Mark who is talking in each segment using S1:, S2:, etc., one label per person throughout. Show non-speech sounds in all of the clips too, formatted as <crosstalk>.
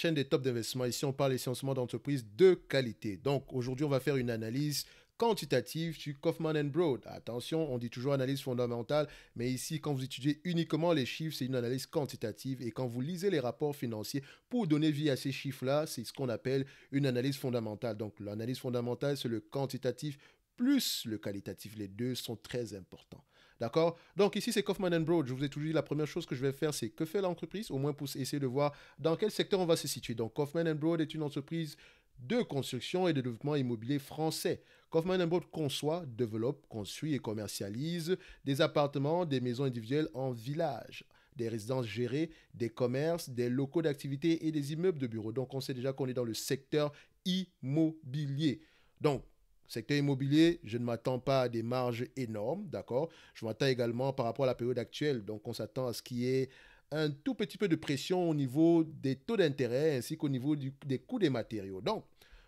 S1: chaîne des top d'investissement. Ici, on parle sciences d'entreprises de qualité. Donc, aujourd'hui, on va faire une analyse quantitative sur Kaufman Broad. Attention, on dit toujours analyse fondamentale, mais ici, quand vous étudiez uniquement les chiffres, c'est une analyse quantitative. Et quand vous lisez les rapports financiers pour donner vie à ces chiffres-là, c'est ce qu'on appelle une analyse fondamentale. Donc, l'analyse fondamentale, c'est le quantitatif plus le qualitatif. Les deux sont très importants. D'accord Donc ici, c'est Kaufman Broad. Je vous ai toujours dit, la première chose que je vais faire, c'est que fait l'entreprise, au moins pour essayer de voir dans quel secteur on va se situer. Donc Kaufman Broad est une entreprise de construction et de développement immobilier français. Kaufman Broad conçoit, développe, construit et commercialise des appartements, des maisons individuelles en village, des résidences gérées, des commerces, des locaux d'activité et des immeubles de bureaux. Donc on sait déjà qu'on est dans le secteur immobilier. Donc Secteur immobilier, je ne m'attends pas à des marges énormes, d'accord Je m'attends également par rapport à la période actuelle, donc on s'attend à ce qu'il y ait un tout petit peu de pression au niveau des taux d'intérêt ainsi qu'au niveau des coûts des matériaux. Donc,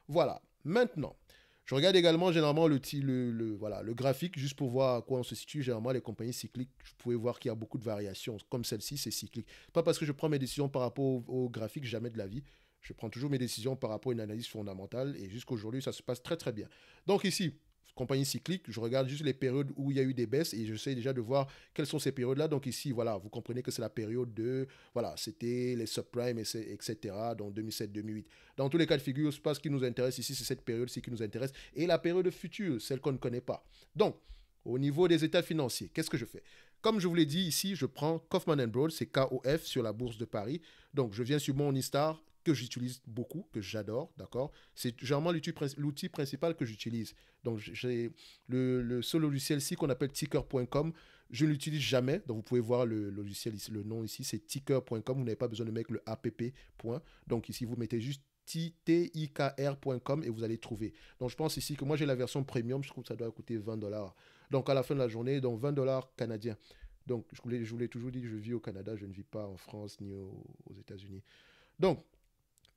S1: voilà. Maintenant, je regarde également généralement le, le, voilà, le graphique juste pour voir à quoi on se situe. Généralement, les compagnies cycliques, vous pouvez voir qu'il y a beaucoup de variations. Comme celle-ci, c'est cyclique. Pas parce que je prends mes décisions par rapport au graphique, jamais de la vie. Je prends toujours mes décisions par rapport à une analyse fondamentale et jusqu'aujourd'hui, ça se passe très très bien. Donc ici, compagnie cyclique, je regarde juste les périodes où il y a eu des baisses et j'essaie déjà de voir quelles sont ces périodes-là. Donc ici, voilà, vous comprenez que c'est la période de, voilà, c'était les subprimes, etc., donc 2007-2008. Dans tous les cas de figure, ce qui nous intéresse ici, c'est cette période-ci qui nous intéresse et la période future, celle qu'on ne connaît pas. Donc, au niveau des états financiers, qu'est-ce que je fais Comme je vous l'ai dit ici, je prends Kaufman Broad, c'est KOF sur la bourse de Paris. Donc, je viens sur mon Istar que j'utilise beaucoup, que j'adore, d'accord C'est généralement l'outil principal que j'utilise. Donc, j'ai le, seul logiciel-ci qu'on appelle ticker.com. Je ne l'utilise jamais. Donc, vous pouvez voir le logiciel, ici, le nom ici, c'est ticker.com. Vous n'avez pas besoin de mettre le app. Donc, ici, vous mettez juste t-i-k-r.com et vous allez trouver. Donc je pense ici que moi j'ai la version premium, je trouve que ça doit coûter 20 dollars. Donc à la fin de la journée, donc 20 dollars canadiens. Donc je vous l'ai toujours dit, je vis au Canada, je ne vis pas en France ni aux, aux États-Unis. Donc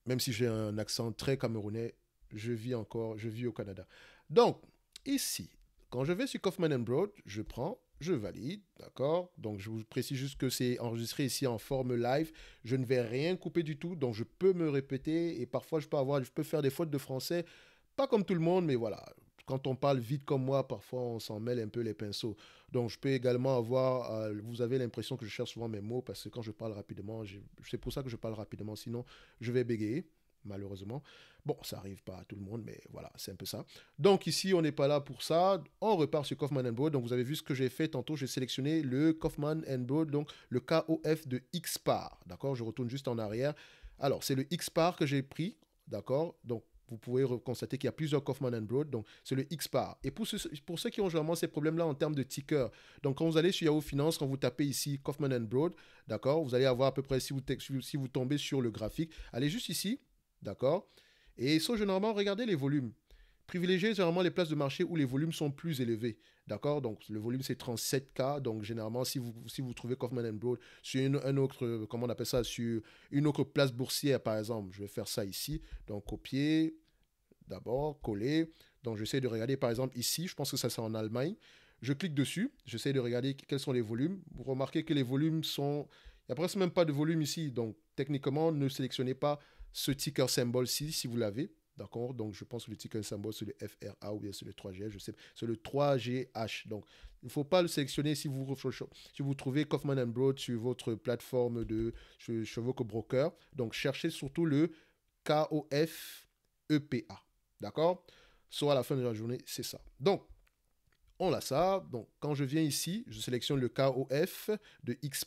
S1: même si j'ai un accent très camerounais, je vis encore, je vis au Canada. Donc, ici, quand je vais sur Kaufman Broad, je prends, je valide, d'accord Donc, je vous précise juste que c'est enregistré ici en forme live. Je ne vais rien couper du tout, donc je peux me répéter et parfois je peux avoir, je peux faire des fautes de français. Pas comme tout le monde, mais voilà, quand on parle vite comme moi, parfois on s'en mêle un peu les pinceaux. Donc je peux également avoir, euh, vous avez l'impression que je cherche souvent mes mots parce que quand je parle rapidement, c'est pour ça que je parle rapidement, sinon je vais bégayer, malheureusement. Bon, ça arrive pas à tout le monde, mais voilà, c'est un peu ça. Donc ici, on n'est pas là pour ça. On repart sur Kaufman Broad. Donc vous avez vu ce que j'ai fait tantôt, j'ai sélectionné le Kaufman Broad, donc le KOF de X par. D'accord, je retourne juste en arrière. Alors c'est le X par que j'ai pris, d'accord Donc vous pouvez constater qu'il y a plusieurs Kaufman Broad, donc c'est le X part. Et pour, pour ceux qui ont généralement ces problèmes-là en termes de ticker, donc quand vous allez sur Yahoo Finance, quand vous tapez ici Kaufman Broad, d'accord, vous allez avoir à peu près, si vous, si vous tombez sur le graphique, allez juste ici, d'accord, et ça, généralement, regardez les volumes. Privilégiez généralement les places de marché où les volumes sont plus élevés. D'accord Donc, le volume, c'est 37K. Donc, généralement, si vous, si vous trouvez Kaufman Broad sur une, un autre, comment on appelle ça, sur une autre place boursière, par exemple, je vais faire ça ici. Donc, copier, d'abord, coller. Donc j'essaie de regarder par exemple ici, je pense que ça c'est en Allemagne. Je clique dessus, j'essaie de regarder quels sont les volumes. Vous remarquez que les volumes sont... Il n'y a presque même pas de volume ici, donc techniquement, ne sélectionnez pas ce ticker symbol ci si vous l'avez. D'accord Donc, je pense que le ticker symbol, c'est le FRA ou bien c'est le 3GH, je sais. C'est le 3GH. Donc, il ne faut pas le sélectionner si vous, vous trouvez Kaufman Broad sur votre plateforme de Chevaux que Broker. Donc, cherchez surtout le KOFEPA. D'accord Soit à la fin de la journée, c'est ça. Donc, on a ça. Donc, quand je viens ici, je sélectionne le KOF de X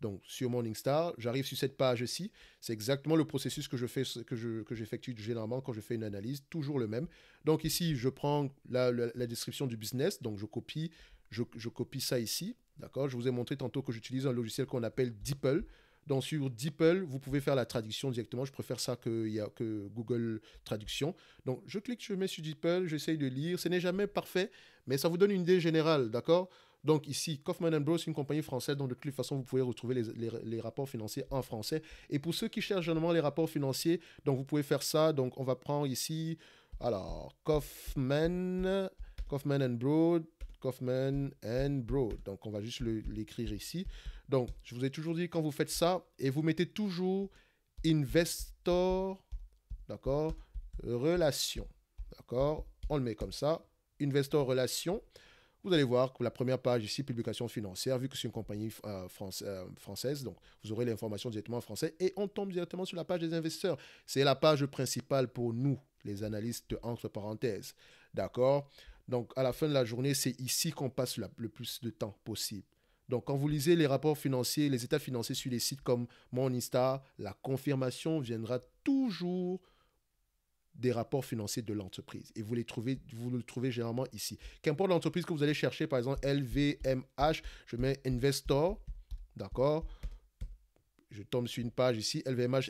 S1: Donc, sur Morningstar, j'arrive sur cette page ici. C'est exactement le processus que je fais, que que j'effectue généralement quand je fais une analyse, toujours le même. Donc ici, je prends la, description du business. Donc, je copie, je, copie ça ici. D'accord Je vous ai montré tantôt que j'utilise un logiciel qu'on appelle DeepL. Donc sur DeepL, vous pouvez faire la traduction directement. Je préfère ça que, a, que Google Traduction. Donc je clique, je mets sur DeepL, j'essaye de lire. Ce n'est jamais parfait, mais ça vous donne une idée générale, d'accord donc ici, Kaufman Bros, une compagnie française Donc, de toute façon vous pouvez retrouver les, rapports financiers en français. Et pour ceux qui cherchent généralement les rapports financiers, donc vous pouvez faire ça. Donc on va prendre ici, alors Kaufman, Kaufman Broad, Kaufman and Donc on va juste l'écrire ici. Donc, je vous ai toujours dit, quand vous faites ça, et vous mettez toujours investor, d'accord, relation, d'accord, on le met comme ça, investor relation. Vous allez voir que la première page ici, publication financière, vu que c'est une compagnie euh, euh, française, donc vous aurez l'information directement en français et on tombe directement sur la page des investisseurs. C'est la page principale pour nous, les analystes entre parenthèses. D'accord Donc à la fin de la journée, c'est ici qu'on passe le plus de temps possible. Donc, quand vous lisez les rapports financiers, les états financiers sur les sites comme mon Insta, la confirmation viendra toujours des rapports financiers de l'entreprise. Et vous les trouvez, vous le trouvez généralement ici. Qu'importe l'entreprise que vous allez chercher, par exemple LVMH, je mets Investor, d'accord je tombe sur une page ici, LVMH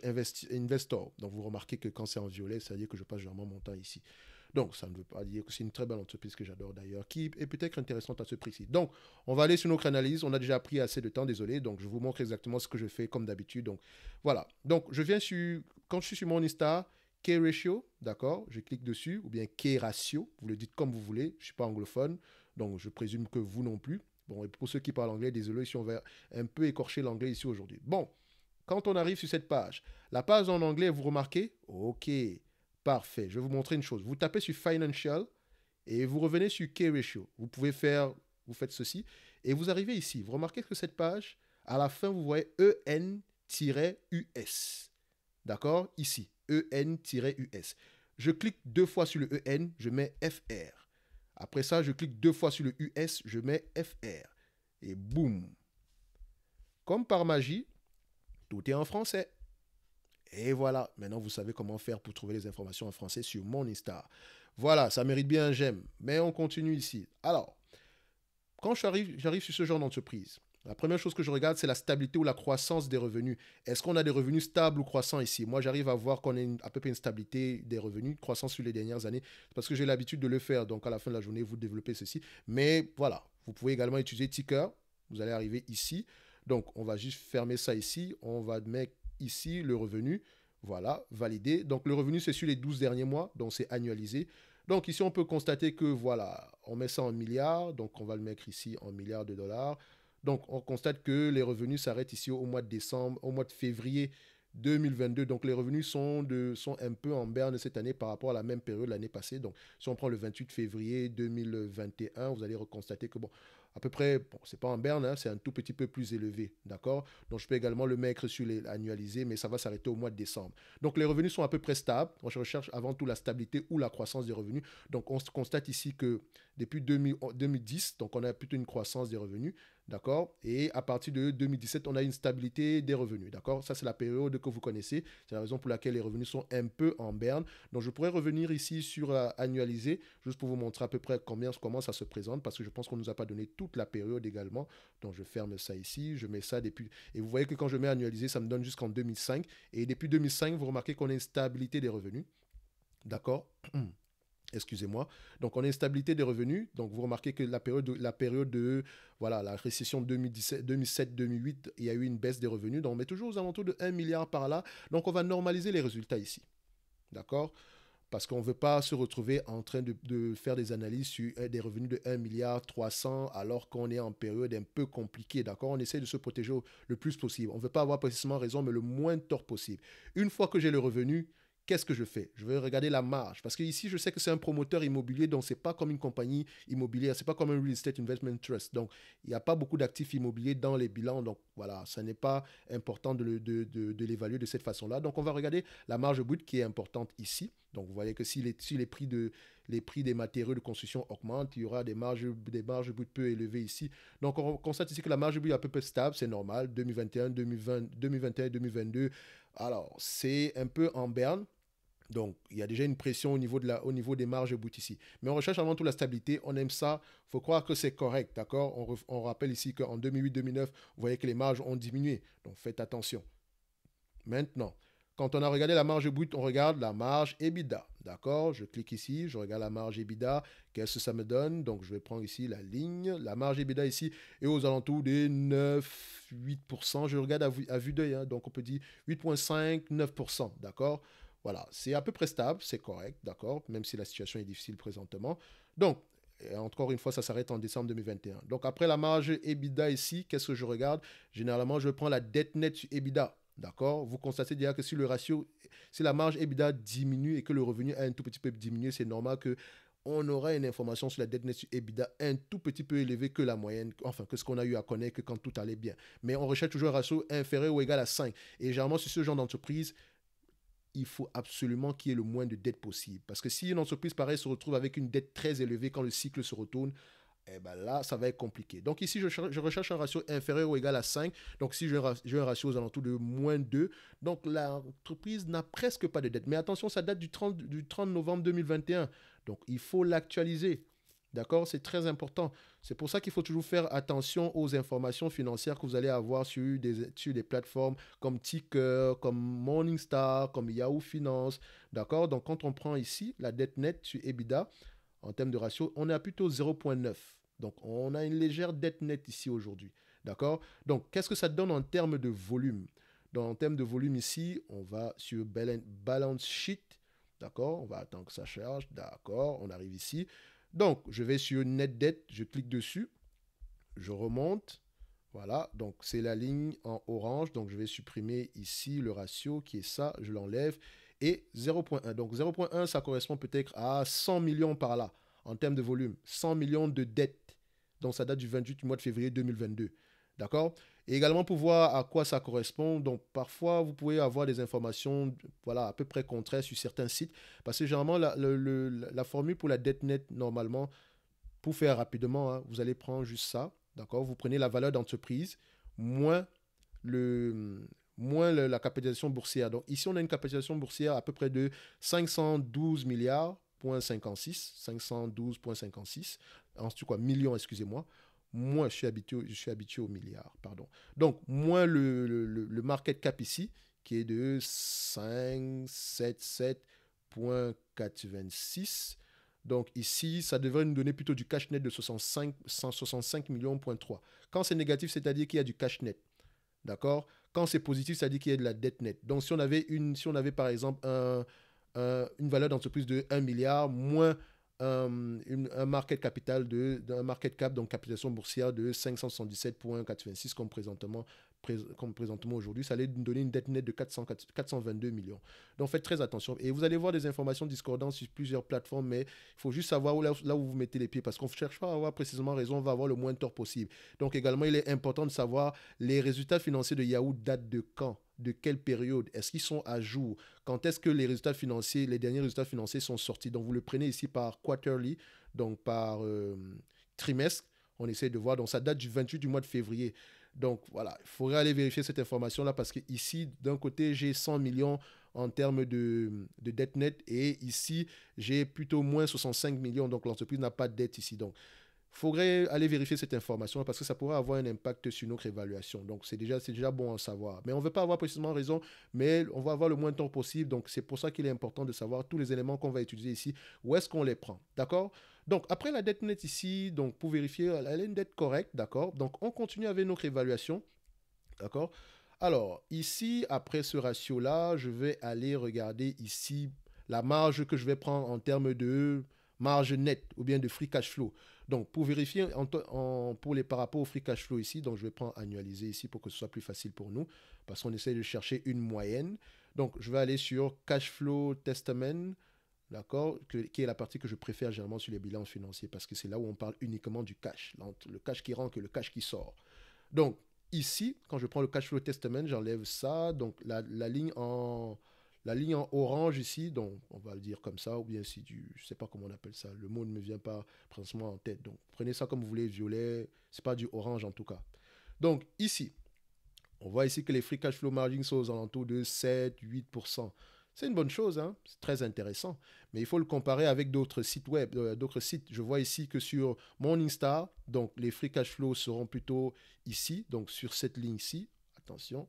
S1: Investor. Donc vous remarquez que quand c'est en violet, ça veut dire que je passe généralement mon temps ici. Donc, ça ne veut pas dire que c'est une très belle entreprise que j'adore d'ailleurs, qui est peut-être intéressante à ce prix-ci. Donc, on va aller sur notre analyse. On a déjà pris assez de temps, désolé. Donc, je vous montre exactement ce que je fais comme d'habitude. Donc, voilà. Donc, je viens sur, quand je suis sur mon Insta, K-Ratio, d'accord Je clique dessus, ou bien K-Ratio, vous le dites comme vous voulez. Je ne suis pas anglophone, donc je présume que vous non plus. Bon, et pour ceux qui parlent anglais, désolé si on va un peu écorcher l'anglais ici aujourd'hui. Bon, quand on arrive sur cette page, la page en anglais, vous remarquez Ok, Parfait. Je vais vous montrer une chose. Vous tapez sur Financial et vous revenez sur Key Ratio. Vous pouvez faire, vous faites ceci et vous arrivez ici. Vous remarquez que cette page, à la fin, vous voyez EN-US. D'accord Ici, EN-US. Je clique deux fois sur le EN, je mets FR. Après ça, je clique deux fois sur le US, je mets FR. Et boum. Comme par magie, tout est en français. Et voilà, maintenant vous savez comment faire pour trouver les informations en français sur mon Insta. Voilà, ça mérite bien un j'aime. Mais on continue ici. Alors, quand j'arrive sur ce genre d'entreprise, la première chose que je regarde, c'est la stabilité ou la croissance des revenus. Est-ce qu'on a des revenus stables ou croissants ici Moi, j'arrive à voir qu'on a à peu près une stabilité des revenus, croissance sur les dernières années, parce que j'ai l'habitude de le faire. Donc, à la fin de la journée, vous développez ceci. Mais voilà, vous pouvez également utiliser Ticker. Vous allez arriver ici. Donc, on va juste fermer ça ici. On va mettre ici le revenu, voilà, validé. Donc le revenu, c'est sur les 12 derniers mois, donc c'est annualisé. Donc ici, on peut constater que voilà, on met ça en milliards, donc on va le mettre ici en milliards de dollars. Donc on constate que les revenus s'arrêtent ici au mois de décembre, au mois de février 2022. Donc les revenus sont, de, sont un peu en berne cette année par rapport à la même période l'année passée. Donc si on prend le 28 février 2021, vous allez reconstater que bon, à peu près, bon, c'est pas en berne, hein, c'est un tout petit peu plus élevé, d'accord Donc je peux également le mettre sur l'annualisé, mais ça va s'arrêter au mois de décembre. Donc les revenus sont à peu près stables. je recherche avant tout la stabilité ou la croissance des revenus. Donc on constate ici que depuis 2010, donc on a plutôt une croissance des revenus, d'accord Et à partir de 2017, on a une stabilité des revenus, d'accord Ça c'est la période que vous connaissez. C'est la raison pour laquelle les revenus sont un peu en berne. Donc je pourrais revenir ici sur l'annualisé euh, juste pour vous montrer à peu près comment ça se présente, parce que je pense qu'on ne nous a pas donné tout la période également. Donc je ferme ça ici, je mets ça depuis... Et vous voyez que quand je mets annualisé, ça me donne jusqu'en 2005. Et depuis 2005, vous remarquez qu'on a une stabilité des revenus. D'accord <clears throat> Excusez-moi. Donc, on a une stabilité des revenus. Donc, vous remarquez que la période, de, la période de, voilà, la récession 2007-2008, il y a eu une baisse des revenus. Donc, on met toujours aux alentours de 1 milliard par là. Donc, on va normaliser les résultats ici. D'accord parce qu'on ne veut pas se retrouver en train de, faire des analyses sur euh, des revenus de 1 milliard 300 alors qu'on est en période un peu compliquée, d'accord On essaie de se protéger le plus possible. On ne veut pas avoir précisément raison, mais le moins de tort possible. Une fois que j'ai le revenu, qu'est-ce que je fais Je vais regarder la marge. Parce que ici, je sais que c'est un promoteur immobilier, donc ce n'est pas comme une compagnie immobilière, Ce n'est pas comme un real estate investment trust. Donc, il n'y a pas beaucoup d'actifs immobiliers dans les bilans. Donc, voilà, ça n'est pas important de, de, l'évaluer de cette façon-là. Donc, on va regarder la marge brute qui est importante ici. Donc, vous voyez que si les, les, prix, de, les prix des matériaux de construction augmentent, il y aura des marges, des marges peu élevées ici. Donc, on constate ici que la marge brute est à peu près stable, c'est normal. 2021, 2020, 2021, 2022. Alors, c'est un peu en berne. Donc, il y a déjà une pression au niveau, de la, au niveau des marges bout ici. Mais on recherche avant tout la stabilité. On aime ça. Il faut croire que c'est correct. D'accord on, rappelle ici qu'en 2008-2009, vous voyez que les marges ont diminué. Donc, faites attention. Maintenant, quand on a regardé la marge brute, on regarde la marge EBITDA. D'accord Je clique ici, je regarde la marge EBITDA. Qu'est-ce que ça me donne Donc, je vais prendre ici la ligne. La marge EBITDA ici est aux alentours des 9, 8%. Je regarde à vue, d'œil. Hein. donc, on peut dire 8,5, 9%. D'accord voilà, c'est à peu près stable, c'est correct, d'accord, même si la situation est difficile présentement. Donc, encore une fois, ça s'arrête en décembre 2021. Donc, après la marge EBITDA ici, qu'est-ce que je regarde Généralement, je prends la dette nette sur EBITDA. D'accord Vous constatez déjà que si le ratio, si la marge EBITDA diminue et que le revenu a un tout petit peu diminué, c'est normal que on aura une information sur la dette nette sur EBITDA un tout petit peu élevée que la moyenne, enfin que ce qu'on a eu à connaître quand tout allait bien. Mais on recherche toujours un ratio inférieur ou égal à 5. Et généralement, sur ce genre d'entreprise, il faut absolument qu'il y ait le moins de dettes possible. Parce que si une entreprise pareille se retrouve avec une dette très élevée quand le cycle se retourne, et eh ben là, ça va être compliqué. Donc ici, je, recherche un ratio inférieur ou égal à 5. Donc si j'ai un ratio aux alentours de moins 2, donc l'entreprise n'a presque pas de dette. Mais attention, ça date du 30, du 30 novembre 2021. Donc il faut l'actualiser. D'accord C'est très important. C'est pour ça qu'il faut toujours faire attention aux informations financières que vous allez avoir sur des, plateformes comme Ticker, comme Morningstar, comme Yahoo Finance. D'accord Donc, quand on prend ici la dette nette sur EBITDA, en termes de ratio, on est à plutôt 0,9. Donc, on a une légère dette nette ici aujourd'hui. D'accord Donc, qu'est-ce que ça donne en termes de volume Donc, en termes de volume ici, on va sur Balance Sheet. D'accord On va attendre que ça charge. D'accord On arrive ici. Donc, je vais sur Net Debt, je clique dessus, je remonte. Voilà, donc c'est la ligne en orange. Donc, je vais supprimer ici le ratio qui est ça, je l'enlève. Et 0.1. Donc, 0.1, ça correspond peut-être à 100 millions par là, en termes de volume. 100 millions de dettes. Donc, ça date du 28 mois de février 2022. D'accord Et également pour voir à quoi ça correspond. Donc parfois, vous pouvez avoir des informations voilà, à peu près contraires sur certains sites. Parce que généralement, la, formule pour la dette nette, normalement, pour faire rapidement, hein, vous allez prendre juste ça. D'accord Vous prenez la valeur d'entreprise moins, le, moins la capitalisation boursière. Donc ici, on a une capitalisation boursière à peu près de 512 milliards. 512,56, en tu quoi, millions, excusez-moi moins je suis habitué, je suis habitué au milliard, pardon. Donc, moins le, market cap ici, qui est de 577.86. Donc ici, ça devrait nous donner plutôt du cash net de 65, 165 millions. 3. Quand c'est négatif, c'est-à-dire qu'il y a du cash net. D'accord Quand c'est positif, c'est-à-dire qu'il y a de la dette nette. Donc si on avait, une, si on avait par exemple une valeur d'entreprise de 1 milliard, moins euh, un, market capital de, market cap, donc capitalisation boursière de 577,86 comme présentement, comme présentement aujourd'hui. Ça allait nous donner une dette nette de 422 millions. Donc faites très attention. Et vous allez voir des informations discordantes sur plusieurs plateformes, mais il faut juste savoir où, là, où vous mettez les pieds parce qu'on ne cherche pas à avoir précisément raison, on va avoir le moins de tort possible. Donc également, il est important de savoir les résultats financiers de Yahoo datent de quand de quelle période Est-ce qu'ils sont à jour Quand est-ce que les résultats financiers, les derniers résultats financiers sont sortis Donc vous le prenez ici par quarterly, donc par euh, trimestre. On essaie de voir. Donc ça date du 28 du mois de février. Donc voilà, il faudrait aller vérifier cette information-là parce que ici, d'un côté, j'ai 100 millions en termes de, de dette nette et ici, j'ai plutôt moins 65 millions. Donc l'entreprise n'a pas de dette ici. Donc faudrait aller vérifier cette information parce que ça pourrait avoir un impact sur notre évaluation. Donc, c'est déjà, déjà bon à savoir. Mais on ne veut pas avoir précisément raison, mais on va avoir le moins de temps possible. Donc, c'est pour ça qu'il est important de savoir tous les éléments qu'on va utiliser ici, où est-ce qu'on les prend. D'accord donc, après la dette nette ici, donc pour vérifier, elle est une dette correcte, d'accord Donc, on continue avec notre évaluation, d'accord Alors, ici, après ce ratio-là, je vais aller regarder ici la marge que je vais prendre en termes de marge nette ou bien de free cash flow. Donc, pour vérifier, pour les, par rapport au free cash flow ici, donc je vais prendre annualiser ici pour que ce soit plus facile pour nous, parce qu'on essaye de chercher une moyenne. Donc, je vais aller sur cash flow testament, d'accord, qui est la partie que je préfère généralement sur les bilans financiers, parce que c'est là où on parle uniquement du cash, le cash qui rentre et le cash qui sort. Donc, ici, quand je prends le cash flow testament, j'enlève ça, donc la ligne en la ligne en orange ici, donc on va le dire comme ça, ou bien si du, je sais pas comment on appelle ça, le mot ne me vient pas principalement en tête. Donc prenez ça comme vous voulez, violet, c'est pas du orange en tout cas. Donc ici, on voit ici que les free cash flow margins sont aux alentours de 7-8%. C'est une bonne chose, hein, c'est très intéressant. Mais il faut le comparer avec d'autres sites web, euh, d'autres sites. Je vois ici que sur mon Insta, donc les free cash flow seront plutôt ici, donc sur cette ligne-ci. Attention,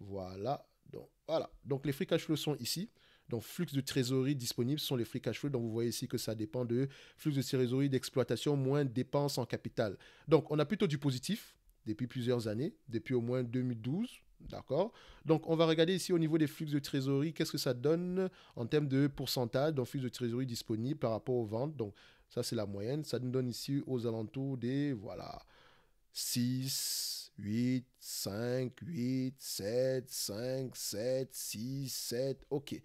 S1: voilà, donc voilà, donc les free cash flow sont ici. Donc, flux de trésorerie disponible sont les free cash flow. Donc, vous voyez ici que ça dépend de flux de trésorerie d'exploitation moins dépenses en capital. Donc, on a plutôt du positif depuis plusieurs années, depuis au moins 2012, D'accord Donc, on va regarder ici au niveau des flux de trésorerie, qu'est-ce que ça donne en termes de pourcentage, donc flux de trésorerie disponible par rapport aux ventes. Donc, ça, c'est la moyenne. Ça nous donne ici aux alentours des, voilà, 6, 8, 5, 8, 7, 5, 7, 6, 7. OK.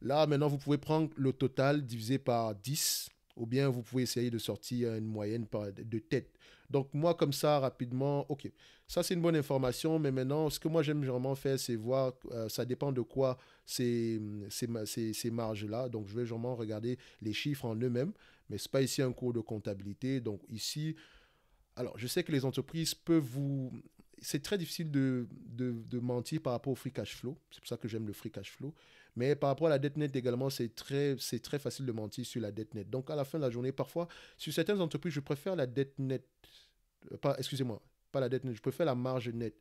S1: Là, maintenant, vous pouvez prendre le total divisé par 10 ou bien vous pouvez essayer de sortir une moyenne de tête. Donc moi, comme ça, rapidement, ok, ça c'est une bonne information, mais maintenant, ce que moi j'aime vraiment faire, c'est voir, euh, ça dépend de quoi ces, ces, ces marges-là. Donc je vais vraiment regarder les chiffres en eux-mêmes, mais ce n'est pas ici un cours de comptabilité. Donc ici, alors je sais que les entreprises peuvent vous c'est très difficile de, de, mentir par rapport au free cash flow. C'est pour ça que j'aime le free cash flow. Mais par rapport à la dette nette également, c'est très, c'est très facile de mentir sur la dette nette. Donc à la fin de la journée, parfois, sur certaines entreprises, je préfère la dette nette. Euh, excusez-moi, pas la dette nette, je préfère la marge nette.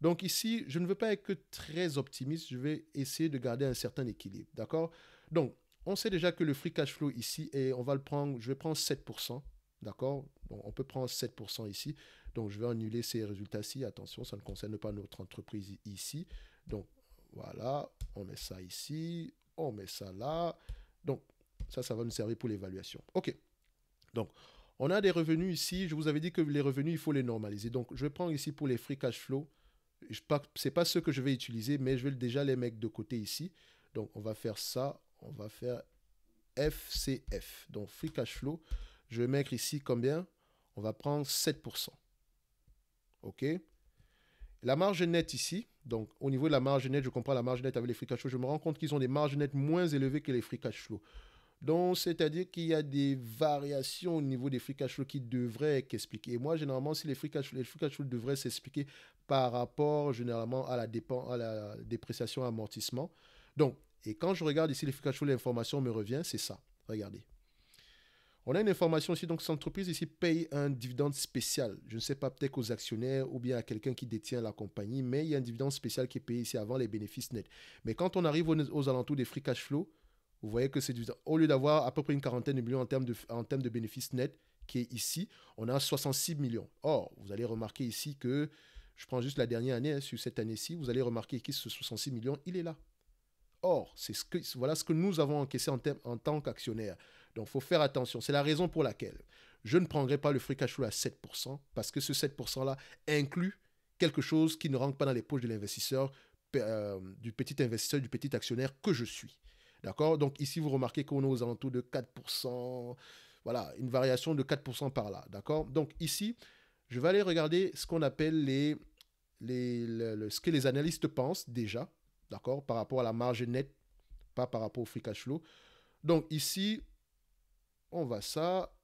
S1: Donc ici, je ne veux pas être que très optimiste, je vais essayer de garder un certain équilibre. D'accord Donc, on sait déjà que le free cash flow ici, et on va le prendre, je vais prendre 7%. D'accord on peut prendre 7% ici. Donc, je vais annuler ces résultats-ci. Attention, ça ne concerne pas notre entreprise ici. Donc, voilà, on met ça ici, on met ça là. Donc, ça, ça va nous servir pour l'évaluation. OK. Donc, on a des revenus ici. Je vous avais dit que les revenus, il faut les normaliser. Donc, je prends ici pour les free cash flow. Ce n'est pas ce que je vais utiliser, mais je vais déjà les mettre de côté ici. Donc, on va faire ça. On va faire FCF. Donc, free cash flow. Je vais mettre ici combien On va prendre 7%. OK La marge nette ici, donc au niveau de la marge nette, je comprends la marge nette avec les free cash flow, je me rends compte qu'ils ont des marges nettes moins élevées que les free cash flow. Donc, c'est-à-dire qu'il y a des variations au niveau des free cash flow qui devraient être expliquées. Et moi, généralement, si les free cash flow, devraient s'expliquer par rapport généralement à la, dépense, à la dépréciation amortissement. Donc, et quand je regarde ici les free cash flow, l'information me revient, c'est ça. Regardez. On a une information aussi, donc cette entreprise ici paye un dividende spécial. Je ne sais pas, peut-être aux actionnaires ou bien à quelqu'un qui détient la compagnie, mais il y a un dividende spécial qui est payé ici avant les bénéfices nets. Mais quand on arrive aux, alentours des free cash flow, vous voyez que c'est au lieu d'avoir à peu près une quarantaine de millions en termes de, en de bénéfices nets, qui est ici, on a 66 millions. Or, vous allez remarquer ici que, je prends juste la dernière année, hein, sur cette année-ci, vous allez remarquer que ce 66 millions, il est là. Or, c'est ce que, voilà ce que nous avons encaissé en, en tant qu'actionnaire. Donc, il faut faire attention. C'est la raison pour laquelle je ne prendrai pas le free cash flow à 7%, parce que ce 7%-là inclut quelque chose qui ne rentre pas dans les poches de l'investisseur, euh, du petit investisseur, du petit actionnaire que je suis. D'accord Donc ici, vous remarquez qu'on est aux alentours de 4%, voilà, une variation de 4% par là. D'accord Donc ici, je vais aller regarder ce qu'on appelle les, les, ce que les analystes pensent déjà, d'accord Par rapport à la marge nette, pas par rapport au free cash flow. Donc ici, on va ça.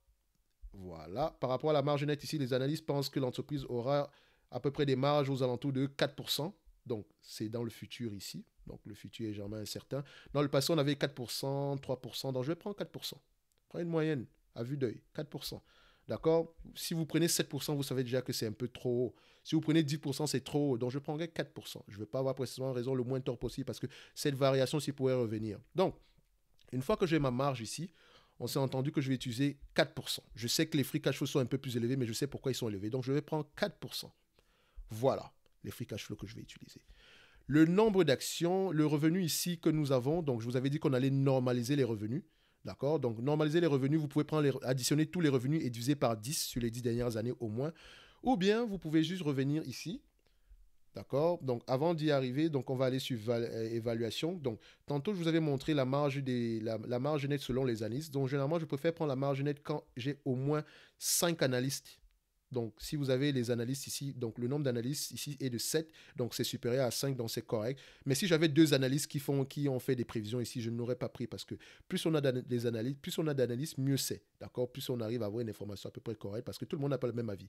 S1: Voilà. Par rapport à la marge nette, ici, les analystes pensent que l'entreprise aura à peu près des marges aux alentours de 4%. Donc, c'est dans le futur ici. Donc, le futur est jamais incertain. Dans le passé, on avait 4%, 3%. Donc, je vais prendre 4%. Prends une moyenne à vue d'œil, 4%. D'accord Si vous prenez 7%, vous savez déjà que c'est un peu trop haut. Si vous prenez 10%, c'est trop haut. Donc, je prendrai 4%. Je ne veux pas avoir précisément raison le moins tort possible parce que cette variation, s'y pourrait revenir. Donc, une fois que j'ai ma marge ici, on s'est entendu que je vais utiliser 4%. Je sais que les free cash flow sont un peu plus élevés, mais je sais pourquoi ils sont élevés. Donc, je vais prendre 4%. Voilà les free cash flow que je vais utiliser. Le nombre d'actions, le revenu ici que nous avons, donc je vous avais dit qu'on allait normaliser les revenus. D'accord Donc, normaliser les revenus, vous pouvez prendre additionner tous les revenus et diviser par 10 sur les 10 dernières années au moins. Ou bien, vous pouvez juste revenir ici D'accord Donc, avant d'y arriver, donc on va aller sur euh, évaluation. Donc, tantôt, je vous avais montré la marge, des, la, marge nette selon les analystes. Donc, généralement, je préfère prendre la marge nette quand j'ai au moins 5 analystes donc, si vous avez les analystes ici, donc le nombre d'analystes ici est de 7, donc c'est supérieur à 5, donc c'est correct. Mais si j'avais deux analystes qui, font, qui ont fait des prévisions ici, je n'aurais pas pris parce que plus on a des analystes, plus on a d'analystes, mieux c'est. D'accord Plus on arrive à avoir une information à peu près correcte parce que tout le monde n'a pas le même avis.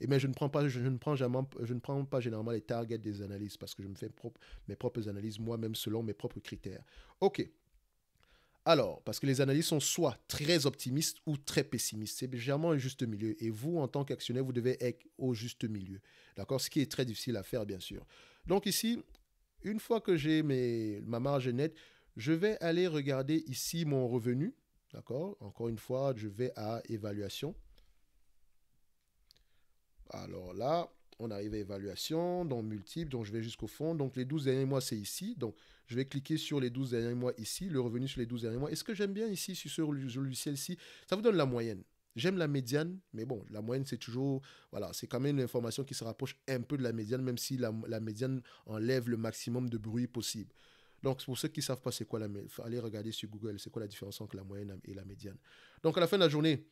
S1: Et eh mais je ne prends pas, je, ne prends jamais, je ne prends pas généralement les targets des analyses parce que je me fais mes propres analyses moi-même selon mes propres critères. Ok. Alors, parce que les analyses sont soit très optimistes ou très pessimistes. C'est légèrement un juste milieu. Et vous, en tant qu'actionnaire, vous devez être au juste milieu. D'accord Ce qui est très difficile à faire, bien sûr. Donc ici, une fois que j'ai ma marge nette, je vais aller regarder ici mon revenu. D'accord Encore une fois, je vais à évaluation. Alors là, on arrive à évaluation, dans multiple, donc je vais jusqu'au fond. Donc les 12 derniers mois, c'est ici. Donc je vais cliquer sur les 12 derniers mois ici, le revenu sur les 12 derniers mois. Et ce que j'aime bien ici, sur ce logiciel-ci, ça vous donne la moyenne. J'aime la médiane, mais bon, la moyenne, c'est toujours, voilà, c'est quand même une information qui se rapproche un peu de la médiane, même si la, la médiane enlève le maximum de bruit possible. Donc, pour ceux qui ne savent pas c'est quoi la médiane, allez regarder sur Google, c'est quoi la différence entre la moyenne et la médiane. Donc, à la fin de la journée,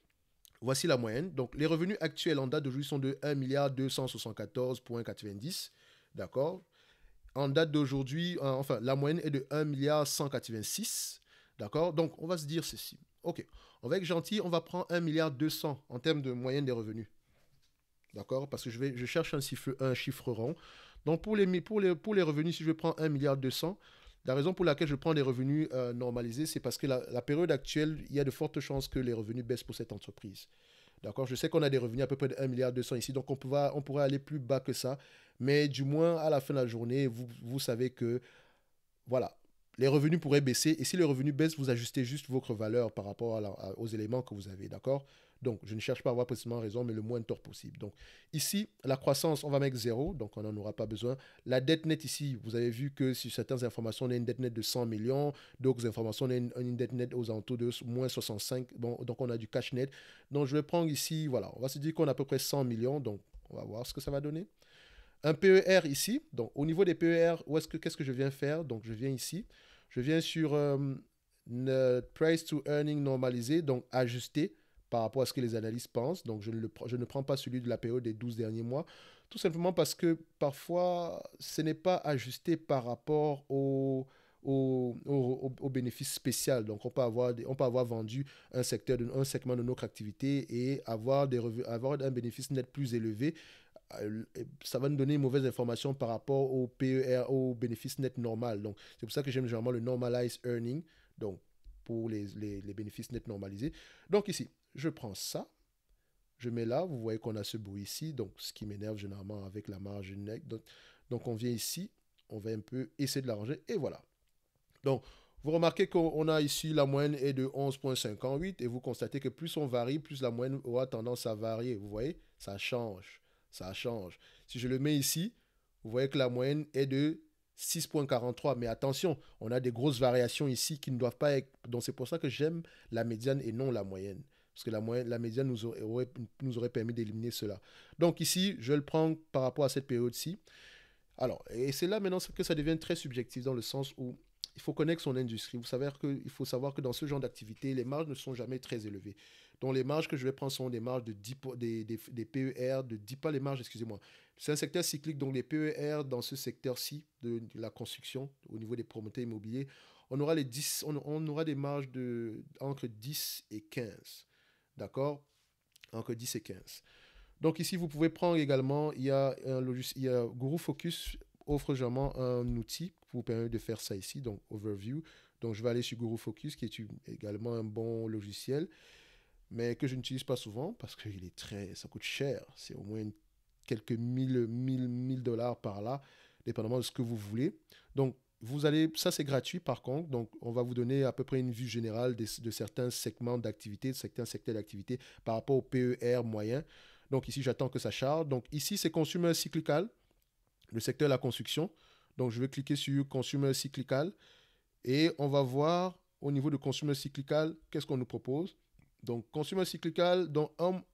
S1: Voici la moyenne. Donc, les revenus actuels en date d'aujourd'hui sont de 1 274,90. D'accord En date d'aujourd'hui, euh, enfin, la moyenne est de 1 186. D'accord Donc, on va se dire ceci. OK. Avec gentil, on va prendre 1 200 en termes de moyenne des revenus. D'accord Parce que je, vais, je cherche un chiffre, un chiffre rond. Donc, pour les, pour, les, pour les revenus, si je prends 1 200, la raison pour laquelle je prends des revenus euh, normalisés, c'est parce que la, période actuelle, il y a de fortes chances que les revenus baissent pour cette entreprise. D'accord Je sais qu'on a des revenus à peu près de 1,2 milliard ici, donc on, on pourrait aller plus bas que ça. Mais du moins, à la fin de la journée, vous, savez que, voilà, les revenus pourraient baisser. Et si les revenus baissent, vous ajustez juste votre valeur par rapport aux éléments que vous avez, d'accord donc, je ne cherche pas à avoir précisément raison, mais le moins de tort possible. Donc, ici, la croissance, on va mettre zéro. donc on n'en aura pas besoin. La dette nette ici, vous avez vu que sur certaines informations, on a une dette nette de 100 millions, d'autres informations, on a une, dette nette aux alentours de moins 65, bon, donc on a du cash net. Donc, je vais prendre ici, voilà, on va se dire qu'on a à peu près 100 millions, donc on va voir ce que ça va donner. Un PER ici, donc au niveau des PER, où est-ce que qu'est-ce que je viens faire Donc, je viens ici, je viens sur euh, price to earning normalisé, donc ajusté par rapport à ce que les analystes pensent. Donc, je ne, le, je ne prends pas celui de la période des 12 derniers mois, tout simplement parce que parfois, ce n'est pas ajusté par rapport au, au, au, bénéfice spécial. Donc, on peut avoir, on peut avoir vendu un, secteur un segment de notre activité et avoir, des avoir un bénéfice net plus élevé euh, ça va nous donner une mauvaise information par rapport au PER, au bénéfice net normal. Donc, c'est pour ça que j'aime généralement le normalized earning, donc pour les, les, les bénéfices nets normalisés. Donc, ici, je prends ça, je mets là, vous voyez qu'on a ce bout ici, donc ce qui m'énerve généralement avec la marge neck. Donc, donc on vient ici, on va un peu essayer de l'arranger, et voilà. Donc, vous remarquez qu'on a ici la moyenne est de 11.58 et vous constatez que plus on varie, plus la moyenne aura tendance à varier. Vous voyez, ça change, ça change. Si je le mets ici, vous voyez que la moyenne est de 6.43. Mais attention, on a des grosses variations ici qui ne doivent pas être... Donc c'est pour ça que j'aime la médiane et non la moyenne. Parce que la, moyenne, la médiane nous aurait, nous aurait permis d'éliminer cela. Donc ici, je le prends par rapport à cette période-ci. Alors, et c'est là maintenant que ça devient très subjectif dans le sens où il faut connaître son industrie. Vous savez qu'il faut savoir que dans ce genre d'activité, les marges ne sont jamais très élevées. Donc les marges que je vais prendre sont des marges de 10, des, des, PER, de 10 pas les marges, excusez-moi. C'est un secteur cyclique, donc les PER dans ce secteur-ci de, la construction, au niveau des promoteurs immobiliers, on aura, les 10, on, aura des marges de, entre 10 et 15. D'accord Encore 10 et 15. Donc ici, vous pouvez prendre également, il y a, un logiciel, Guru Focus offre généralement un outil qui vous permet de faire ça ici, donc Overview. Donc je vais aller sur Guru Focus, qui est également un bon logiciel, mais que je n'utilise pas souvent parce que est très, ça coûte cher. C'est au moins quelques mille, mille, mille dollars par là, dépendamment de ce que vous voulez. Donc vous allez, ça c'est gratuit par contre, donc on va vous donner à peu près une vue générale de certains segments d'activité, de certains secteurs d'activité par rapport au PER moyen. Donc ici j'attends que ça charge. Donc ici c'est consumer cyclical, le secteur de la construction. Donc je vais cliquer sur consumer cyclical et on va voir au niveau de consumer cyclical qu'est-ce qu'on nous propose. Donc consumer cyclical donc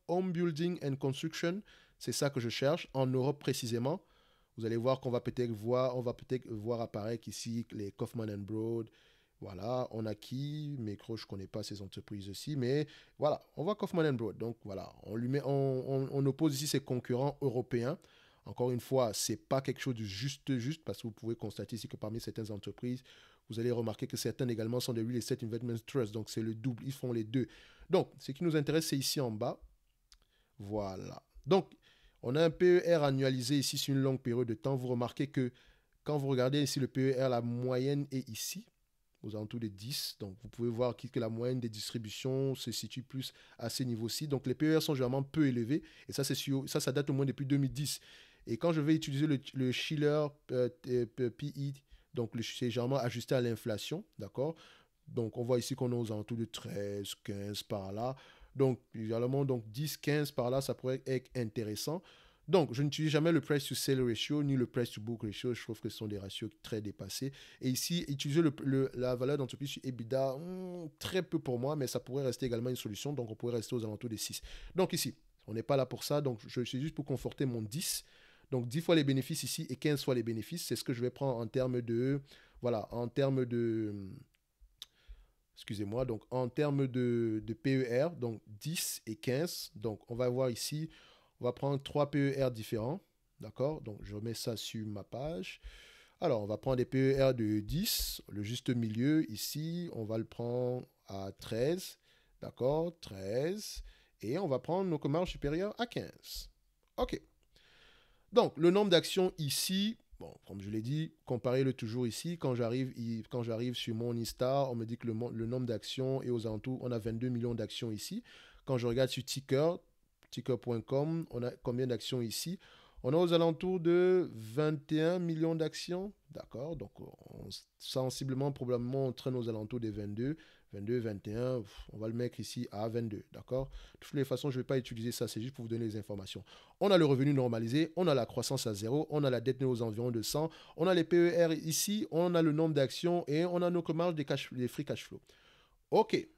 S1: home building and construction, c'est ça que je cherche en Europe précisément. Vous allez voir qu'on va peut-être voir, on va peut-être voir apparaître ici les Kaufman Broad. Voilà, on a qui Micro, je ne connais pas ces entreprises aussi, mais voilà, on voit Kaufman Broad. Donc voilà, on, lui met, on, oppose ici ses concurrents européens. Encore une fois, ce n'est pas quelque chose de juste, juste, parce que vous pouvez constater ici que parmi certaines entreprises, vous allez remarquer que certaines également sont des Real Estate Investment Trust. Donc, c'est le double, ils font les deux. Donc, ce qui nous intéresse, c'est ici en bas. Voilà. Donc, on a un PER annualisé ici sur une longue période de temps. Vous remarquez que quand vous regardez ici le PER, la moyenne est ici, aux alentours de 10. Donc, vous pouvez voir que la moyenne des distributions se situe plus à ces niveaux-ci. Donc, les PER sont généralement peu élevés. Et ça, sur, ça, ça date au moins depuis 2010. Et quand je vais utiliser le, Schiller euh, euh, PI, e donc c'est généralement ajusté à l'inflation, d'accord Donc, on voit ici qu'on est aux alentours de 13, 15 par là. Donc, également, donc 10, 15 par là, ça pourrait être intéressant. Donc, je n'utilise jamais le price to sale ratio ni le price to book ratio. Je trouve que ce sont des ratios très dépassés. Et ici, utiliser la valeur d'entreprise sur EBITDA, hmm, très peu pour moi, mais ça pourrait rester également une solution. Donc, on pourrait rester aux alentours des 6. Donc, ici, on n'est pas là pour ça. Donc, je suis juste pour conforter mon 10. Donc, 10 fois les bénéfices ici et 15 fois les bénéfices. C'est ce que je vais prendre en termes de. Voilà, en termes de. Hmm, excusez-moi, donc en termes de, PER, donc 10 et 15. Donc on va voir ici, on va prendre trois PER différents. D'accord Donc je remets ça sur ma page. Alors on va prendre des PER de 10, le juste milieu ici, on va le prendre à 13. D'accord 13. Et on va prendre nos commandes supérieures à 15. OK. Donc le nombre d'actions ici, Bon, comme je l'ai dit, comparez-le toujours ici. Quand j'arrive, quand j'arrive sur mon Insta, on me dit que le, nombre d'actions est aux alentours. On a 22 millions d'actions ici. Quand je regarde sur Ticker, ticker.com, on a combien d'actions ici On a aux alentours de 21 millions d'actions. D'accord Donc, sensiblement, probablement, on traîne aux alentours des 22. 22, 21, on va le mettre ici à 22, d'accord De toutes les façons, je ne vais pas utiliser ça, c'est juste pour vous donner les informations. On a le revenu normalisé, on a la croissance à zéro, on a la dette née aux environs de 100, on a les PER ici, on a le nombre d'actions et on a nos marges des, cash, free cash flow. OK.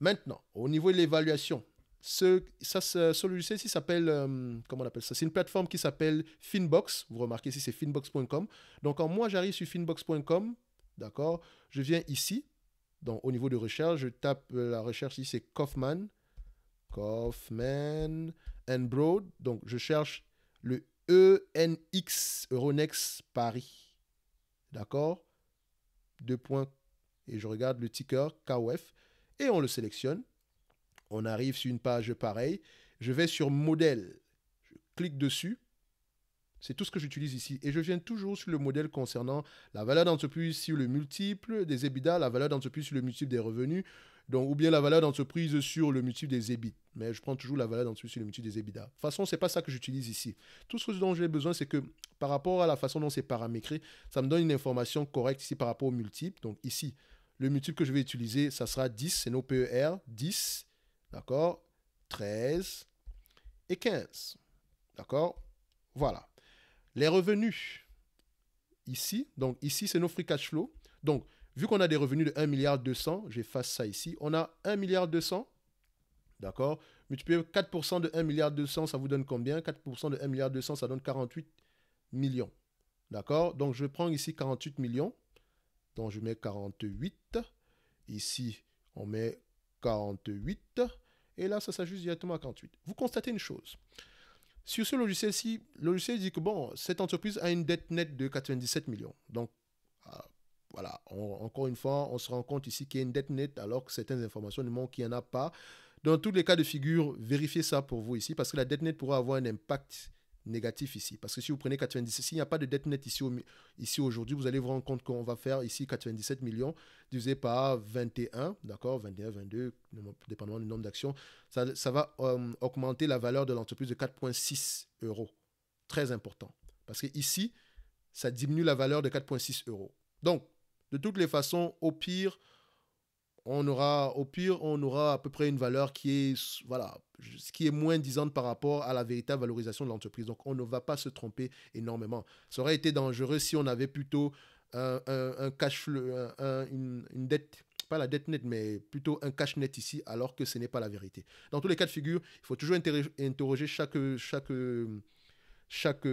S1: Maintenant, au niveau de l'évaluation, ce, ça, ce, logiciel-ci s'appelle, euh, comment on appelle ça C'est une plateforme qui s'appelle Finbox. Vous remarquez ici, c'est finbox.com. Donc, quand moi, j'arrive sur finbox.com, d'accord Je viens ici, donc, au niveau de recherche, je tape euh, la recherche ici, c'est Kaufman. Kaufman and Broad. Donc, je cherche le ENX, Euronext Paris. D'accord Deux points. Et je regarde le ticker KOF. Et on le sélectionne. On arrive sur une page pareille. Je vais sur modèle. Je clique dessus. C'est tout ce que j'utilise ici. Et je viens toujours sur le modèle concernant la valeur d'entreprise sur le multiple des EBITDA, la valeur d'entreprise sur le multiple des revenus, donc, ou bien la valeur d'entreprise sur le multiple des EBIT. Mais je prends toujours la valeur d'entreprise sur le multiple des EBITDA. De toute façon, ce n'est pas ça que j'utilise ici. Tout ce dont j'ai besoin, c'est que par rapport à la façon dont c'est paramétré, ça me donne une information correcte ici par rapport au multiple. Donc ici, le multiple que je vais utiliser, ça sera 10, c'est nos PER, 10, d'accord, 13 et 15. D'accord Voilà. Les revenus, ici, donc ici, c'est nos free cash flow. Donc, vu qu'on a des revenus de 1 milliard 200, j'efface ça ici, on a 1 milliard 200, d'accord Multiplié 4% de 1 milliard 200, ça vous donne combien 4% de 1 milliard 200, ça donne 48 millions, d'accord Donc, je prends ici 48 millions, donc je mets 48, ici, on met 48, et là, ça s'ajuste directement à 48. Vous constatez une chose, sur ce logiciel-ci, le logiciel dit que bon, cette entreprise a une dette nette de 97 millions. Donc, euh, voilà, encore une fois, on se rend compte ici qu'il y a une dette nette alors que certaines informations nous montrent qu'il n'y en a pas. Dans tous les cas de figure, vérifiez ça pour vous ici parce que la dette nette pourra avoir un impact négatif ici. Parce que si vous prenez 97, s'il n'y a pas de dette nette ici, ici aujourd'hui, vous allez vous rendre compte qu'on va faire ici 97 millions divisé par 21, d'accord 21, 22, dépendamment du nombre d'actions. Ça, va euh, augmenter la valeur de l'entreprise de 4,6 euros. Très important. Parce que ici, ça diminue la valeur de 4,6 euros. Donc, de toutes les façons, au pire, on aura, au pire, on aura à peu près une valeur qui est, voilà, ce qui est moins disante par rapport à la véritable valorisation de l'entreprise. Donc, on ne va pas se tromper énormément. Ça aurait été dangereux si on avait plutôt un, cash flow, une, dette, pas la dette nette, mais plutôt un cash net ici, alors que ce n'est pas la vérité. Dans tous les cas de figure, il faut toujours interroger chaque, chaque, chaque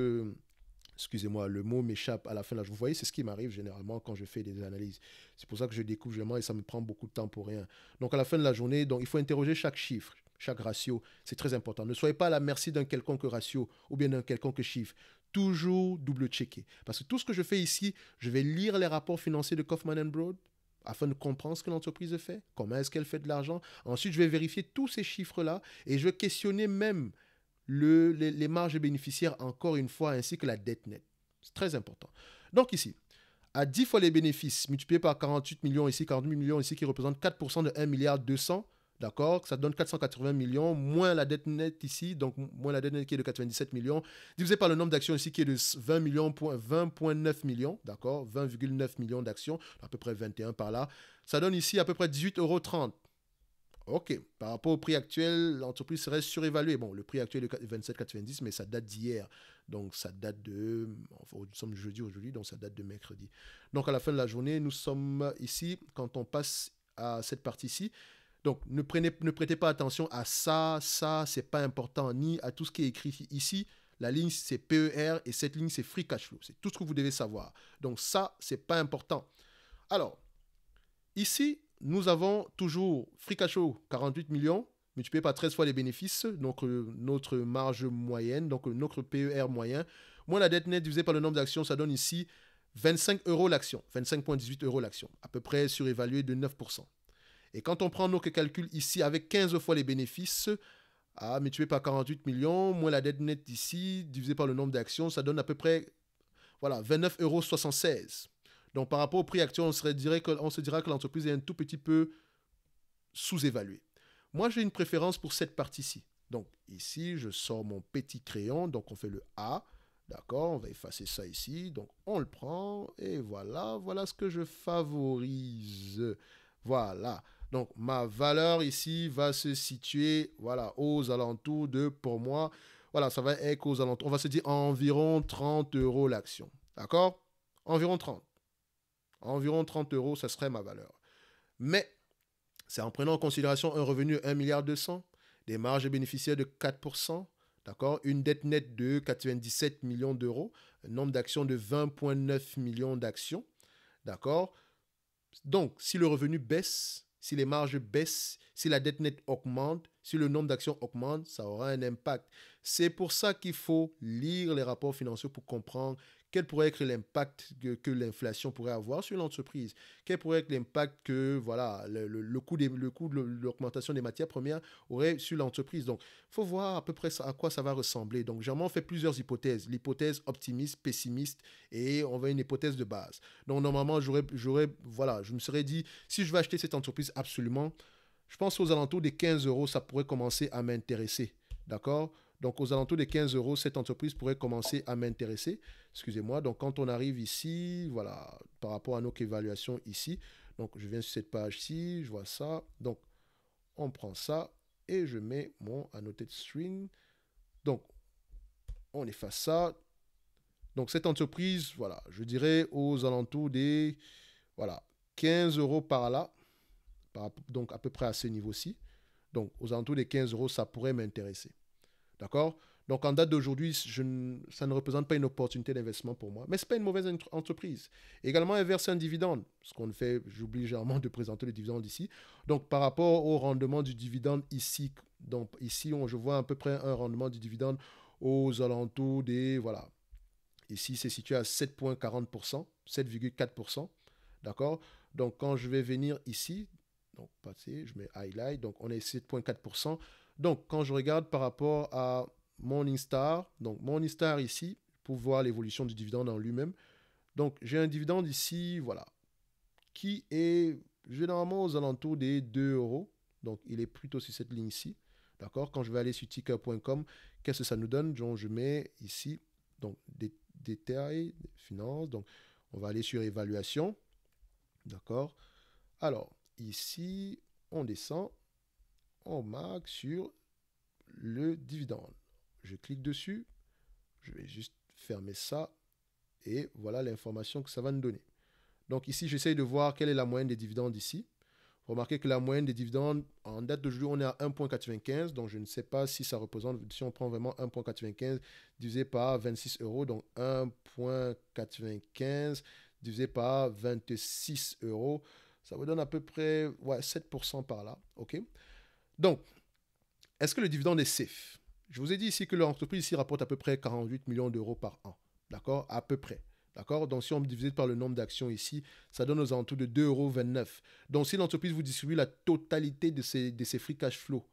S1: excusez-moi, le mot m'échappe à la fin là. Vous voyez, c'est ce qui m'arrive généralement quand je fais des analyses. C'est pour ça que je découvre vraiment et ça me prend beaucoup de temps pour rien. Donc à la fin de la journée, donc il faut interroger chaque chiffre, chaque ratio. C'est très important. Ne soyez pas à la merci d'un quelconque ratio ou bien d'un quelconque chiffre. Toujours double-checker. Parce que tout ce que je fais ici, je vais lire les rapports financiers de Kaufman Broad afin de comprendre ce que l'entreprise fait, comment est-ce qu'elle fait de l'argent. Ensuite, je vais vérifier tous ces chiffres-là et je vais questionner même les, marges bénéficiaires encore une fois, ainsi que la dette nette. C'est très important. Donc ici, à 10 fois les bénéfices multiplié par 48 millions ici, 48 millions ici qui représentent 4% de 1 milliard 200, d'accord Ça donne 480 millions, moins la dette nette ici, donc moins la dette nette qui est de 97 millions, divisé par le nombre d'actions ici qui est de 20 millions, 20,9 millions, d'accord 20,9 millions d'actions, à peu près 21 par là. Ça donne ici à peu près 18,30 euros OK. Par rapport au prix actuel, l'entreprise serait surévaluée. Bon, le prix actuel est de 27,90, mais ça date d'hier. Donc, ça date de. Enfin, nous sommes jeudi aujourd'hui, donc ça date de mercredi. Donc, à la fin de la journée, nous sommes ici. Quand on passe à cette partie-ci, donc, ne, prenez, ne prêtez pas attention à ça, ça, c'est pas important, ni à tout ce qui est écrit ici. La ligne, c'est PER et cette ligne, c'est Free Cash Flow. C'est tout ce que vous devez savoir. Donc, ça, c'est pas important. Alors, ici, nous avons toujours free cash flow 48 millions multiplié par 13 fois les bénéfices, donc euh, notre marge moyenne, donc euh, notre PER moyen, moins la dette nette divisée par le nombre d'actions, ça donne ici 25 euros l'action, 25,18 euros l'action, à peu près surévalué de 9%. Et quand on prend notre calculs ici avec 15 fois les bénéfices, multiplié par 48 millions, moins la dette nette ici, divisée par le nombre d'actions, ça donne à peu près voilà, 29,76 euros. Donc, par rapport au prix actuel, on, serait dirait que, se dira que l'entreprise est un tout petit peu sous-évaluée. Moi, j'ai une préférence pour cette partie-ci. Donc, ici, je sors mon petit crayon. Donc, on fait le A. D'accord On va effacer ça ici. Donc, on le prend. Et voilà. Voilà ce que je favorise. Voilà. Donc, ma valeur ici va se situer, voilà, aux alentours de, pour moi, voilà, ça va être aux alentours. On va se dire environ 30 euros l'action. D'accord Environ 30. Environ 30 euros, ça serait ma valeur. Mais c'est en prenant en considération un revenu de 1 milliard des marges bénéficiaires de 4%, d'accord, une dette nette de 97 millions d'euros, un nombre d'actions de 20,9 millions d'actions, d'accord. Donc, si le revenu baisse, si les marges baissent, si la dette nette augmente, si le nombre d'actions augmente, ça aura un impact. C'est pour ça qu'il faut lire les rapports financiers pour comprendre quel pourrait être l'impact que, l'inflation pourrait avoir sur l'entreprise Quel pourrait être l'impact que voilà le, coût, le coût de l'augmentation des matières premières aurait sur l'entreprise Donc, il faut voir à peu près à quoi ça va ressembler. Donc, généralement, on fait plusieurs hypothèses. L'hypothèse optimiste, pessimiste et on va une hypothèse de base. Donc, normalement, j'aurais, j'aurais, voilà, je me serais dit, si je vais acheter cette entreprise absolument, je pense aux alentours des 15 euros, ça pourrait commencer à m'intéresser. D'accord donc, aux alentours des 15 euros, cette entreprise pourrait commencer à m'intéresser. Excusez-moi. Donc, quand on arrive ici, voilà, par rapport à notre évaluation ici, donc je viens sur cette page-ci, je vois ça. Donc, on prend ça et je mets mon annotated string. Donc, on efface ça. Donc, cette entreprise, voilà, je dirais aux alentours des voilà, 15 euros par là, donc à peu près à ce niveau-ci. Donc, aux alentours des 15 euros, ça pourrait m'intéresser. D'accord Donc en date d'aujourd'hui, ça ne représente pas une opportunité d'investissement pour moi. Mais ce n'est pas une mauvaise entreprise. Également, inverser un dividende. Ce qu'on fait, j'oublie généralement de présenter le dividende ici. Donc par rapport au rendement du dividende ici, donc ici, on, je vois à peu près un rendement du dividende aux alentours des... Voilà. Ici, c'est situé à 7,40%, 7,4%. D'accord Donc quand je vais venir ici, donc passer, je mets highlight, donc on est 7,4%. Donc, quand je regarde par rapport à mon Instar. donc mon Instar ici, pour voir l'évolution du dividende en lui-même. Donc, j'ai un dividende ici, voilà, qui est généralement aux alentours des 2 euros. Donc, il est plutôt sur cette ligne ici. D'accord Quand je vais aller sur ticker.com, qu'est-ce que ça nous donne Donc, je mets ici, donc, des détails, finances. Donc, on va aller sur évaluation. D'accord Alors, ici, on descend. On marque sur le dividende. Je clique dessus, je vais juste fermer ça et voilà l'information que ça va nous donner. Donc ici, j'essaye de voir quelle est la moyenne des dividendes ici. Remarquez que la moyenne des dividendes, en date de jour on est à 1,95. Donc, je ne sais pas si ça représente, si on prend vraiment 1,95 divisé par 26 euros, donc 1,95 divisé par 26 euros, ça vous donne à peu près 7% par là. OK donc, est-ce que le dividende est safe Je vous ai dit ici que l'entreprise ici rapporte à peu près 48 millions d'euros par an. D'accord À peu près. D'accord Donc, si on divise par le nombre d'actions ici, ça donne aux alentours de 2,29 euros. Donc, si l'entreprise vous distribue la totalité de ses, free cash flow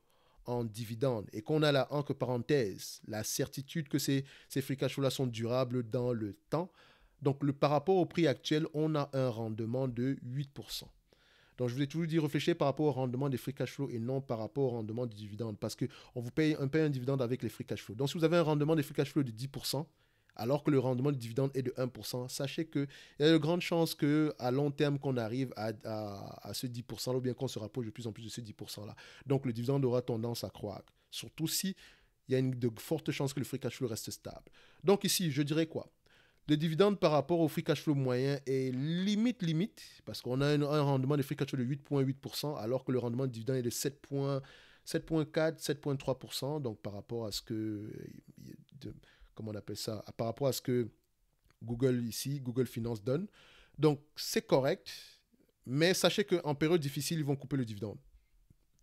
S1: en dividendes et qu'on a là, entre parenthèses, la certitude que ces, free cash flow-là sont durables dans le temps, donc le, par rapport au prix actuel, on a un rendement de 8%. Donc, je vous ai toujours dit, réfléchissez par rapport au rendement des free cash flow et non par rapport au rendement des dividendes. Parce qu'on vous paye, un peu un dividende avec les free cash flow. Donc, si vous avez un rendement des free cash flow de 10%, alors que le rendement du dividende est de 1%, sachez qu'il y a de grandes chances qu'à long terme, qu'on arrive à, ce 10 ou bien qu'on se rapproche de plus en plus de ce 10%-là. Donc, le dividende aura tendance à croître. Surtout si il y a une, de fortes chances que le free cash flow reste stable. Donc ici, je dirais quoi le dividendes par rapport au free cash flow moyen est limite, limite, parce qu'on a un, rendement de free cash flow de 8,8%, alors que le rendement de dividende est de 7,4, 7,3%, donc par rapport à ce que, on appelle ça, par rapport à ce que Google ici, Google Finance donne. Donc c'est correct, mais sachez qu'en période difficile, ils vont couper le dividende.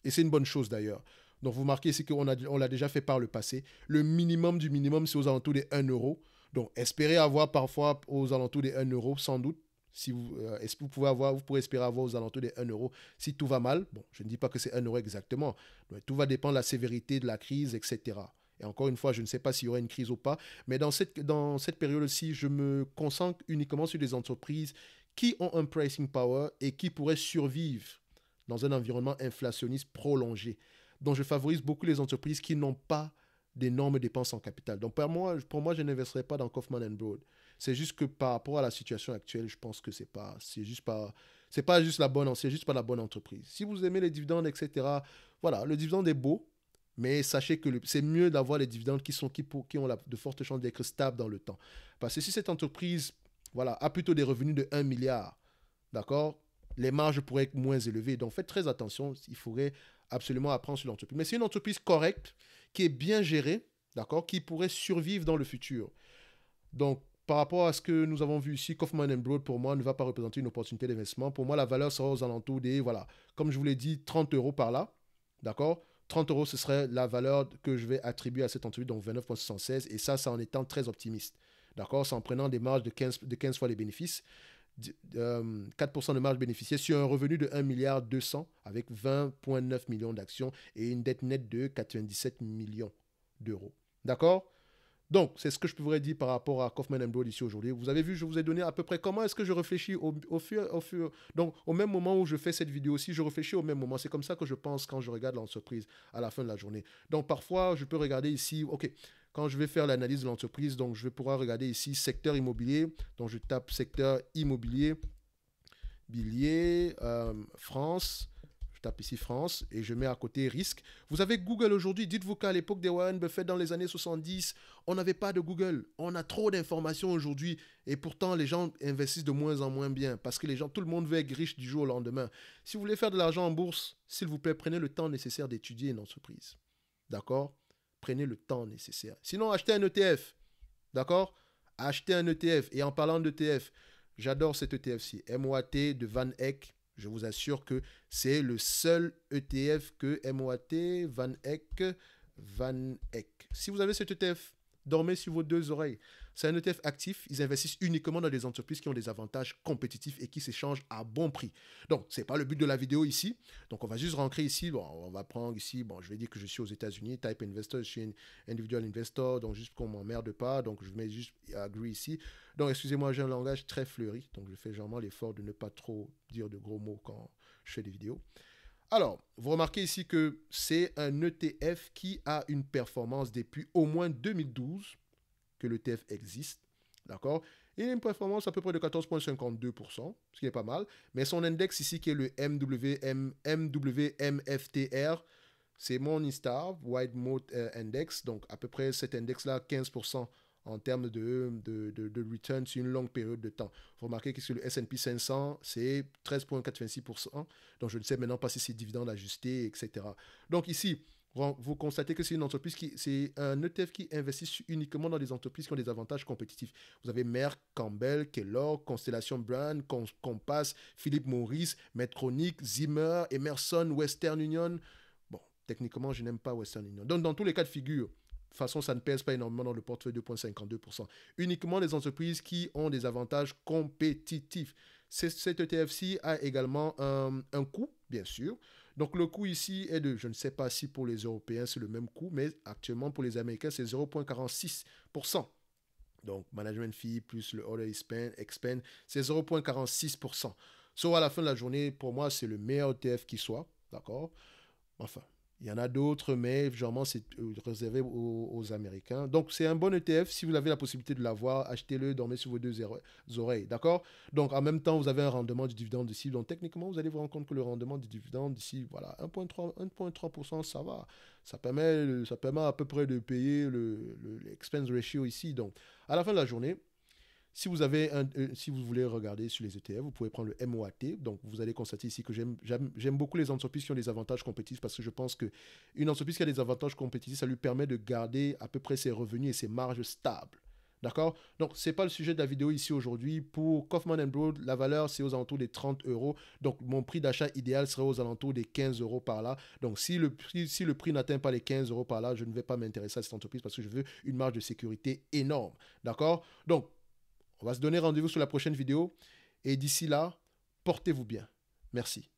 S1: Et c'est une bonne chose d'ailleurs. Donc vous marquez c'est qu'on l'a on déjà fait par le passé. Le minimum du minimum, c'est aux alentours des 1 euro. Donc, espérez avoir parfois aux alentours des 1 euro, sans doute. Si vous, euh, est-ce que vous pouvez avoir, vous pourrez espérer avoir aux alentours des 1 euro si tout va mal. Bon, je ne dis pas que c'est 1 euro exactement. tout va dépendre de la sévérité de la crise, etc. Et encore une fois, je ne sais pas s'il y aura une crise ou pas, mais dans cette, dans cette période-ci, je me concentre uniquement sur des entreprises qui ont un pricing power et qui pourraient survivre dans un environnement inflationniste prolongé. Donc, je favorise beaucoup les entreprises qui n'ont pas d'énormes dépenses en capital. Donc pour moi, pour moi je n'investirais pas dans Kaufman Broad. C'est juste que par rapport à la situation actuelle, je pense que c'est pas, c'est juste pas, c'est pas juste la bonne, c'est juste pas la bonne entreprise. Si vous aimez les dividendes, etc. Voilà, le dividende est beau, mais sachez que c'est mieux d'avoir les dividendes qui sont qui, qui ont la, de fortes chances d'être stables dans le temps. Parce que si cette entreprise, voilà, a plutôt des revenus de 1 milliard, d'accord, les marges pourraient être moins élevées. Donc faites très attention, il faudrait absolument à sur l'entreprise. Mais c'est une entreprise correcte, qui est bien gérée, d'accord, qui pourrait survivre dans le futur. Donc, par rapport à ce que nous avons vu ici, Kaufman Broad, pour moi, ne va pas représenter une opportunité d'investissement. Pour moi, la valeur sera aux alentours des, voilà, comme je vous l'ai dit, 30 euros par là, d'accord 30 euros, ce serait la valeur que je vais attribuer à cette entreprise, donc 29,76, et ça, ça en étant très optimiste. D'accord C'est en prenant des marges de 15, de 15 fois les bénéfices. 4% euh, de marge bénéficiaire sur un revenu de 1,2 milliard avec 20,9 millions d'actions et une dette nette de 97 millions d'euros. D'accord donc, c'est ce que je pourrais dire par rapport à Kaufman Broad ici aujourd'hui. Vous avez vu, je vous ai donné à peu près comment est-ce que je réfléchis au, au, fur, au fur. Donc, au même moment où je fais cette vidéo aussi, je réfléchis au même moment. C'est comme ça que je pense quand je regarde l'entreprise à la fin de la journée. Donc, parfois, je peux regarder ici, OK, quand je vais faire l'analyse de l'entreprise, donc je vais pouvoir regarder ici secteur immobilier. Donc je tape secteur immobilier, billet, euh, France. Je tape ici France et je mets à côté risque. Vous avez Google aujourd'hui. Dites-vous qu'à l'époque des Warren Buffett dans les années 70, on n'avait pas de Google. On a trop d'informations aujourd'hui et pourtant les gens investissent de moins en moins bien parce que les gens, tout le monde veut être riche du jour au lendemain. Si vous voulez faire de l'argent en bourse, s'il vous plaît, prenez le temps nécessaire d'étudier une entreprise. D'accord prenez le temps nécessaire. Sinon, achetez un ETF. D'accord Achetez un ETF. Et en parlant d'ETF, j'adore cet ETF-ci. MOAT de Van Eck. Je vous assure que c'est le seul ETF que MOAT, Van Eck, Van Eck. Si vous avez cet ETF, dormez sur vos deux oreilles. C'est un ETF actif. Ils investissent uniquement dans des entreprises qui ont des avantages compétitifs et qui s'échangent à bon prix. Donc, ce n'est pas le but de la vidéo ici. Donc, on va juste rentrer ici. Bon, on va prendre ici. Bon, je vais dire que je suis aux États-Unis, type investor, je suis un individual investor. Donc, juste qu'on ne m'emmerde pas. Donc, je mets juste agree ici. Donc, excusez-moi, j'ai un langage très fleuri. Donc, je fais généralement l'effort de ne pas trop dire de gros mots quand je fais des vidéos. Alors, vous remarquez ici que c'est un ETF qui a une performance depuis au moins 2012 que le TEF existe. D'accord Il a une performance à peu près de 14,52%, ce qui est pas mal. Mais son index ici, qui est le MWM, MWMFTR, c'est mon Insta Wide Mode euh, Index. Donc, à peu près cet index-là, 15% en termes de, de, de, de, return sur une longue période de temps. Vous remarquez que sur le S&P 500, c'est 13,86%. Donc, je ne sais maintenant pas si c'est dividende ajusté, etc. Donc, ici, vous constatez que c'est une entreprise qui, c'est un ETF qui investit uniquement dans des entreprises qui ont des avantages compétitifs. Vous avez Merck, Campbell, Kellogg, Constellation Brand, Compass, Philippe Maurice, Medtronic, Zimmer, Emerson, Western Union. Bon, techniquement, je n'aime pas Western Union. Donc, dans tous les cas de figure, de toute façon, ça ne pèse pas énormément dans le portefeuille 2,52%. Uniquement les entreprises qui ont des avantages compétitifs. Cet ETF-ci a également un, un coût, bien sûr. Donc le coût ici est de, je ne sais pas si pour les Européens c'est le même coût, mais actuellement pour les Américains c'est 0,46%. Donc management fee plus le order expense, c'est 0,46%. Sauf à la fin de la journée, pour moi c'est le meilleur ETF qui soit, d'accord Enfin, il y en a d'autres, mais généralement, c'est euh, réservé aux, Américains. Donc, c'est un bon ETF. Si vous avez la possibilité de l'avoir, achetez-le, dormez sur vos deux oreilles. D'accord Donc, en même temps, vous avez un rendement du dividende ici. Donc, techniquement, vous allez vous rendre compte que le rendement du dividende ici, voilà, 1,3%, ça va. Ça permet, ça permet à peu près de payer le, l'expense ratio ici. Donc, à la fin de la journée, si vous, avez un, euh, si vous voulez regarder sur les ETF, vous pouvez prendre le MOAT. Donc, vous allez constater ici que j'aime beaucoup les entreprises qui ont des avantages compétitifs parce que je pense qu'une entreprise qui a des avantages compétitifs, ça lui permet de garder à peu près ses revenus et ses marges stables. D'accord Donc, ce n'est pas le sujet de la vidéo ici aujourd'hui. Pour Kaufman Broad, la valeur, c'est aux alentours des 30 euros. Donc, mon prix d'achat idéal serait aux alentours des 15 euros par là. Donc, si le prix, si le prix n'atteint pas les 15 euros par là, je ne vais pas m'intéresser à cette entreprise parce que je veux une marge de sécurité énorme. D'accord Donc, on va se donner rendez-vous sur la prochaine vidéo. Et d'ici là, portez-vous bien. Merci.